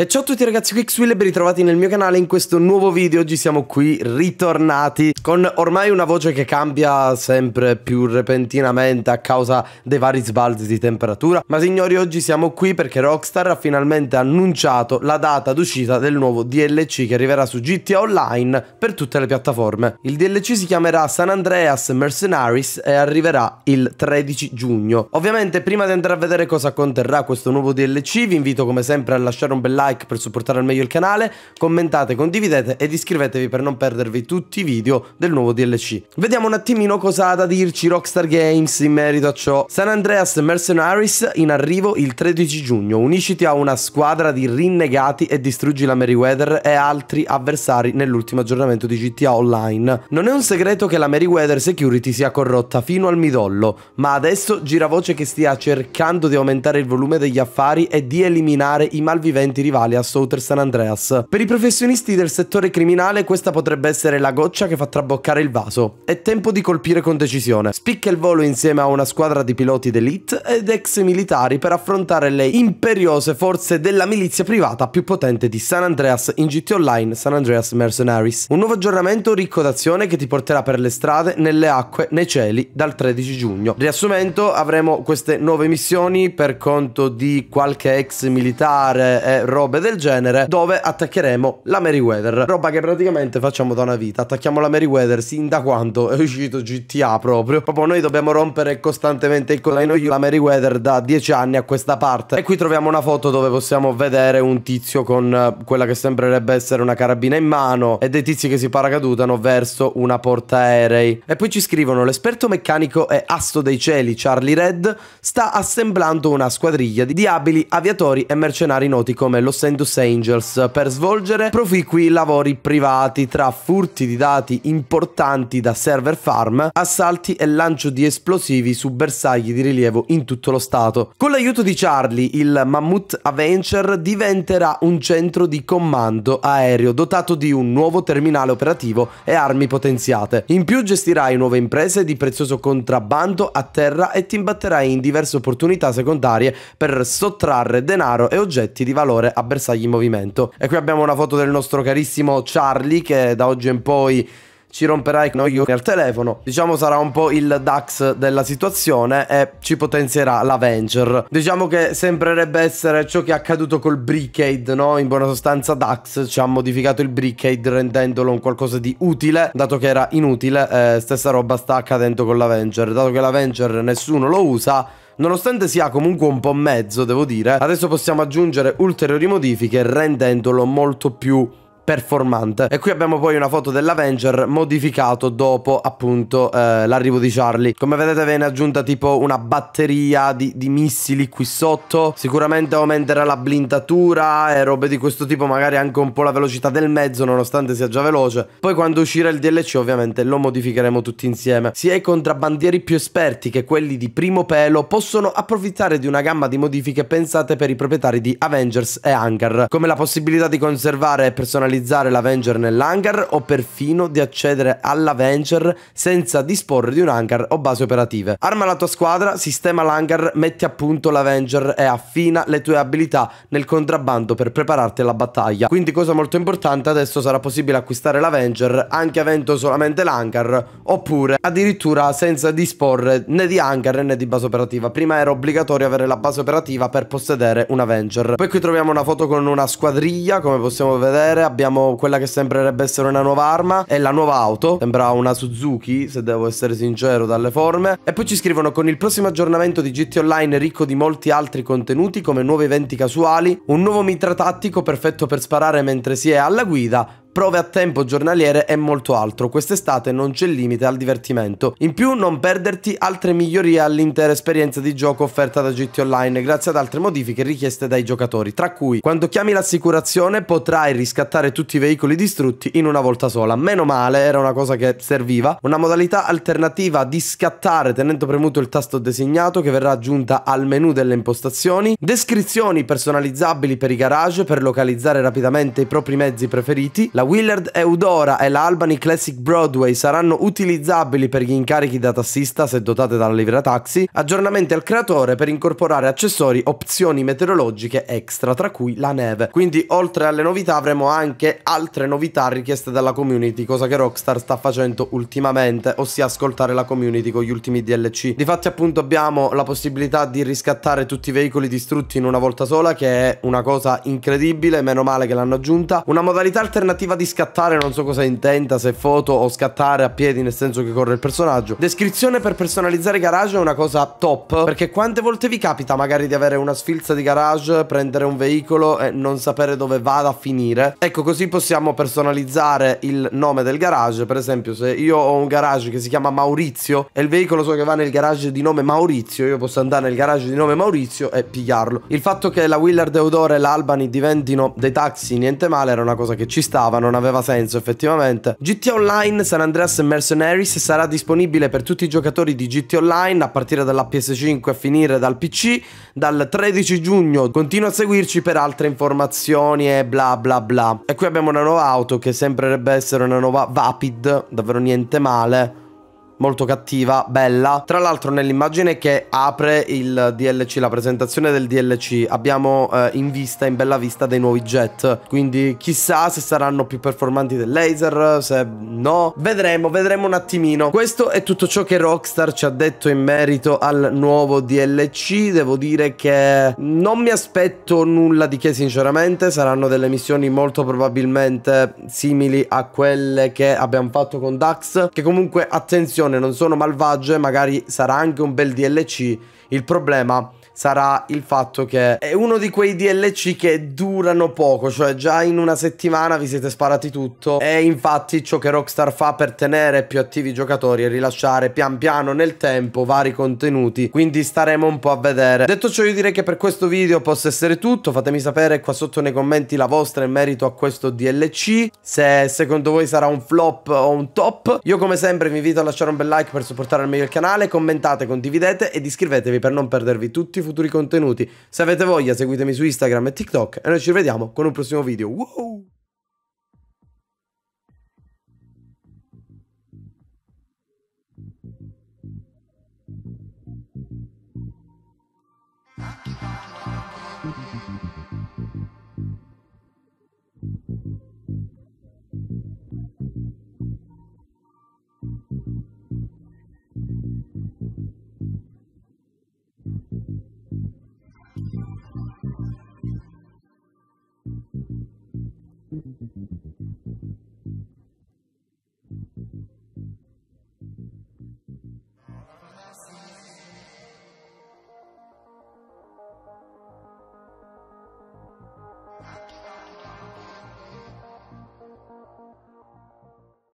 E ciao a tutti ragazzi, qui Xwill e ben ritrovati nel mio canale in questo nuovo video Oggi siamo qui ritornati con ormai una voce che cambia sempre più repentinamente a causa dei vari sbalzi di temperatura Ma signori oggi siamo qui perché Rockstar ha finalmente annunciato la data d'uscita del nuovo DLC che arriverà su GTA Online per tutte le piattaforme Il DLC si chiamerà San Andreas Mercenaries e arriverà il 13 giugno Ovviamente prima di andare a vedere cosa conterrà questo nuovo DLC vi invito come sempre a lasciare un bel like like per supportare al meglio il canale, commentate, condividete ed iscrivetevi per non perdervi tutti i video del nuovo DLC. Vediamo un attimino cosa ha da dirci Rockstar Games in merito a ciò. San Andreas Mercenaries in arrivo il 13 giugno, unisciti a una squadra di rinnegati e distruggi la Meriwether e altri avversari nell'ultimo aggiornamento di GTA Online. Non è un segreto che la Meriwether Security sia corrotta fino al midollo, ma adesso gira voce che stia cercando di aumentare il volume degli affari e di eliminare i malviventi rivali locali a San Andreas. Per i professionisti del settore criminale questa potrebbe essere la goccia che fa traboccare il vaso. È tempo di colpire con decisione. Spicca il volo insieme a una squadra di piloti d'elite ed ex militari per affrontare le imperiose forze della milizia privata più potente di San Andreas in GT Online San Andreas Mercenaries. Un nuovo aggiornamento ricco d'azione che ti porterà per le strade, nelle acque, nei cieli dal 13 giugno. Riassumendo avremo queste nuove missioni per conto di qualche ex militare e eh, roba robe del genere dove attaccheremo la Meriwether, roba che praticamente facciamo da una vita, attacchiamo la Meriwether sin da quando è uscito GTA proprio, proprio noi dobbiamo rompere costantemente il collino la Meriwether da 10 anni a questa parte e qui troviamo una foto dove possiamo vedere un tizio con eh, quella che sembrerebbe essere una carabina in mano e dei tizi che si paracadutano verso una portaerei e poi ci scrivono l'esperto meccanico e asto dei cieli Charlie Red sta assemblando una squadriglia di abili aviatori e mercenari noti come lo Los Angeles Angels per svolgere proficui lavori privati tra furti di dati importanti da server farm, assalti e lancio di esplosivi su bersagli di rilievo in tutto lo stato. Con l'aiuto di Charlie, il Mammoth Avenger diventerà un centro di comando aereo dotato di un nuovo terminale operativo e armi potenziate. In più gestirai nuove imprese di prezioso contrabbando a terra e ti imbatterai in diverse opportunità secondarie per sottrarre denaro e oggetti di valore a a bersagli in movimento. E qui abbiamo una foto del nostro carissimo Charlie che da oggi in poi ci romperà i coglioni al telefono. Diciamo sarà un po' il DAX della situazione e ci potenzierà la Diciamo che sembrerebbe essere ciò che è accaduto col Brickade, no? In buona sostanza DAX ci ha modificato il Brickade rendendolo un qualcosa di utile, dato che era inutile. Eh, stessa roba sta accadendo con la Dato che la nessuno lo usa Nonostante sia comunque un po' mezzo, devo dire, adesso possiamo aggiungere ulteriori modifiche rendendolo molto più performante. E qui abbiamo poi una foto dell'Avenger modificato dopo appunto eh, l'arrivo di Charlie. Come vedete viene aggiunta tipo una batteria di, di missili qui sotto, sicuramente aumenterà la blindatura e robe di questo tipo, magari anche un po' la velocità del mezzo nonostante sia già veloce. Poi quando uscirà il DLC ovviamente lo modificheremo tutti insieme. Sia i contrabbandieri più esperti che quelli di primo pelo possono approfittare di una gamma di modifiche pensate per i proprietari di Avengers e Hangar, come la possibilità di conservare e personalizzare utilizzare l'Avenger nell'hangar o perfino di accedere all'Avenger senza disporre di un hangar o base operative. Arma la tua squadra, sistema l'hangar, metti a punto l'Avenger e affina le tue abilità nel contrabbando per prepararti alla battaglia. Quindi cosa molto importante, adesso sarà possibile acquistare l'Avenger anche avendo solamente l'hangar oppure addirittura senza disporre né di hangar né di base operativa. Prima era obbligatorio avere la base operativa per possedere un Avenger. Poi qui troviamo una foto con una squadriglia, come possiamo vedere, abbiamo abbiamo quella che sembrerebbe essere una nuova arma e la nuova auto, sembra una Suzuki se devo essere sincero dalle forme. E poi ci scrivono con il prossimo aggiornamento di GT Online ricco di molti altri contenuti come nuovi eventi casuali, un nuovo mitra tattico perfetto per sparare mentre si è alla guida, prove a tempo giornaliere e molto altro. Quest'estate non c'è limite al divertimento. In più non perderti altre migliorie all'intera esperienza di gioco offerta da GT Online grazie ad altre modifiche richieste dai giocatori, tra cui quando chiami l'assicurazione potrai riscattare tutti i veicoli distrutti in una volta sola. Meno male, era una cosa che serviva, una modalità alternativa di scattare tenendo premuto il tasto designato che verrà aggiunta al menu delle impostazioni, descrizioni personalizzabili per i garage per localizzare rapidamente i propri mezzi preferiti, La la Willard Eudora e la Albany Classic Broadway saranno utilizzabili per gli incarichi da tassista se dotate dalla livrea taxi, aggiornamenti al creatore per incorporare accessori, opzioni meteorologiche extra, tra cui la neve. Quindi oltre alle novità avremo anche altre novità richieste dalla community, cosa che Rockstar sta facendo ultimamente, ossia ascoltare la community con gli ultimi DLC. Difatti appunto abbiamo la possibilità di riscattare tutti i veicoli distrutti in una volta sola, che è una cosa incredibile, meno male che l'hanno aggiunta. Una modalità alternativa tentativa di scattare, non so cosa intenta se foto o scattare a piedi nel senso che corre il personaggio. Descrizione per personalizzare garage è una cosa top, perché quante volte vi capita magari di avere una sfilza di garage, prendere un veicolo e non sapere dove vada a finire? Ecco, così possiamo personalizzare il nome del garage, per esempio se io ho un garage che si chiama Maurizio e il veicolo so che va nel garage di nome Maurizio, io posso andare nel garage di nome Maurizio e pigliarlo. Il fatto che la Willard Eudore e l'Albany diventino dei taxi niente male era una cosa che ci stava non aveva senso effettivamente. GTA Online San Andreas Mercenaries sarà disponibile per tutti i giocatori di GT Online a partire dalla PS5 a finire dal PC dal 13 giugno. Continua a seguirci per altre informazioni e bla bla bla. E qui abbiamo una nuova auto che sembrerebbe essere una nuova Vapid, davvero niente male molto cattiva, bella. Tra l'altro nell'immagine che apre il DLC, la presentazione del DLC, abbiamo eh, in vista, in bella vista, dei nuovi jet. Quindi chissà se saranno più performanti del laser, se no? Vedremo, vedremo un attimino. Questo è tutto ciò che Rockstar ci ha detto in merito al nuovo DLC. Devo dire che non mi aspetto nulla di che sinceramente. Saranno delle missioni molto probabilmente simili a quelle che abbiamo fatto con Dax. Che comunque, attenzione, non sono malvagie, magari sarà anche un bel DLC. Il problema è sarà il fatto che è uno di quei DLC che durano poco, cioè già in una settimana vi siete sparati tutto e infatti ciò che Rockstar fa per tenere più attivi i giocatori è rilasciare pian piano nel tempo vari contenuti, quindi staremo un po' a vedere. Detto ciò io direi che per questo video possa essere tutto, fatemi sapere qua sotto nei commenti la vostra in merito a questo DLC, se secondo voi sarà un flop o un top. Io come sempre vi invito a lasciare un bel like per supportare al meglio il canale, commentate, condividete ed iscrivetevi per non perdervi tutti i futuri futuri contenuti. Se avete voglia seguitemi su Instagram e TikTok e noi ci vediamo con un prossimo video. Wow! Thank you.